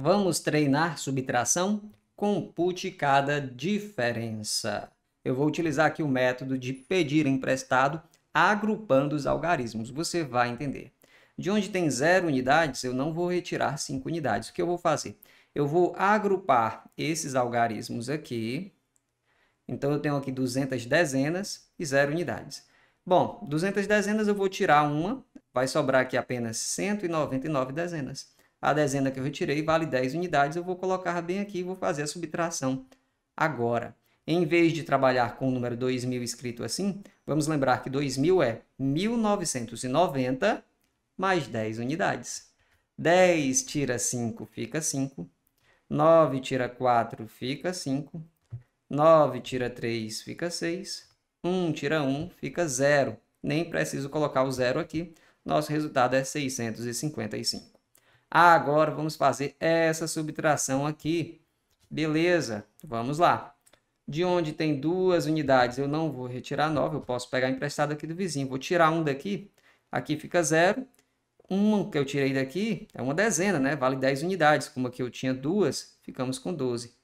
Vamos treinar subtração? Compute cada diferença. Eu vou utilizar aqui o método de pedir emprestado, agrupando os algarismos. Você vai entender. De onde tem zero unidades, eu não vou retirar cinco unidades. O que eu vou fazer? Eu vou agrupar esses algarismos aqui. Então, eu tenho aqui 200 dezenas e zero unidades. Bom, 200 dezenas eu vou tirar uma, vai sobrar aqui apenas 199 dezenas a dezena que eu retirei vale 10 unidades, eu vou colocar bem aqui e vou fazer a subtração agora. Em vez de trabalhar com o número 2000 escrito assim, vamos lembrar que 2000 é 1990 mais 10 unidades. 10 tira 5 fica 5, 9 tira 4 fica 5, 9 tira 3 fica 6, 1 tira 1 fica 0. Nem preciso colocar o zero aqui, nosso resultado é 655. Agora vamos fazer essa subtração aqui. Beleza, vamos lá. De onde tem duas unidades, eu não vou retirar 9, eu posso pegar emprestado aqui do vizinho. Vou tirar um daqui, aqui fica zero. Um que eu tirei daqui é uma dezena, né? Vale 10 unidades. Como aqui eu tinha duas, ficamos com 12.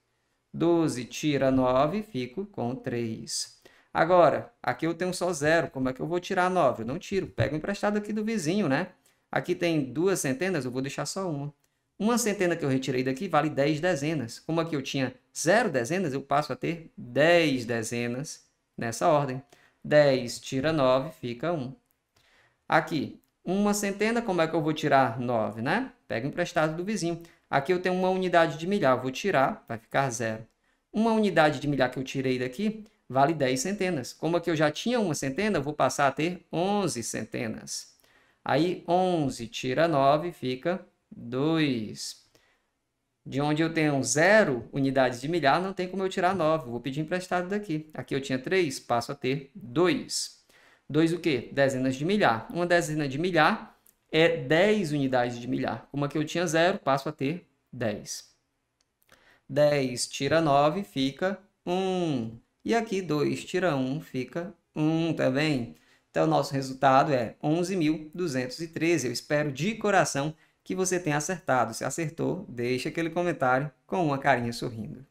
12 tira 9, fico com 3. Agora, aqui eu tenho só zero. Como é que eu vou tirar 9? Eu não tiro. Pego emprestado aqui do vizinho, né? Aqui tem duas centenas, eu vou deixar só uma. Uma centena que eu retirei daqui vale 10 dezenas. Como aqui eu tinha 0 dezenas, eu passo a ter 10 dezenas nessa ordem. 10 tira 9, fica 1. Aqui, uma centena, como é que eu vou tirar 9, né? Pega emprestado do vizinho. Aqui eu tenho uma unidade de milhar, eu vou tirar, vai ficar zero. Uma unidade de milhar que eu tirei daqui vale 10 centenas. Como aqui eu já tinha uma centena, eu vou passar a ter 11 centenas. Aí 11 tira 9 fica 2. De onde eu tenho 0 unidades de milhar, não tem como eu tirar 9. Vou pedir emprestado daqui. Aqui eu tinha 3, passo a ter 2. 2 o quê? Dezenas de milhar. Uma dezena de milhar é 10 unidades de milhar. Como aqui eu tinha 0, passo a ter 10. 10 tira 9, fica 1. E aqui 2 tira 1, fica 1 também. Tá então, o nosso resultado é 11.213. Eu espero de coração que você tenha acertado. Se acertou, deixe aquele comentário com uma carinha sorrindo.